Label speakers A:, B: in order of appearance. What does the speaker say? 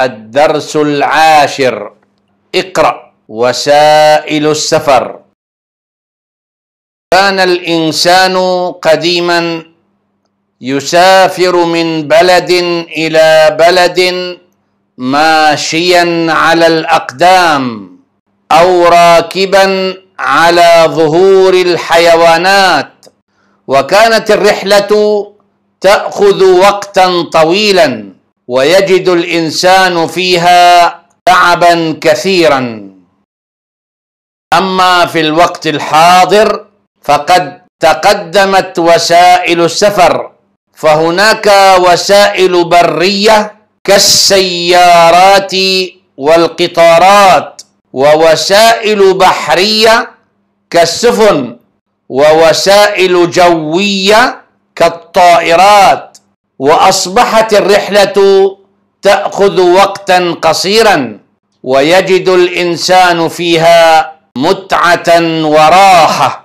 A: الدرس العاشر اقرأ
B: وسائل السفر كان الإنسان قديما يسافر من بلد إلى بلد ماشيا على الأقدام أو راكبا على ظهور الحيوانات وكانت الرحلة تأخذ وقتا طويلا ويجد الانسان فيها تعبا كثيرا اما في الوقت الحاضر فقد تقدمت وسائل السفر فهناك وسائل بريه كالسيارات والقطارات ووسائل بحريه كالسفن ووسائل جويه كالطائرات واصبحت الرحله تاخذ وقتا قصيرا ويجد الانسان فيها متعه وراحه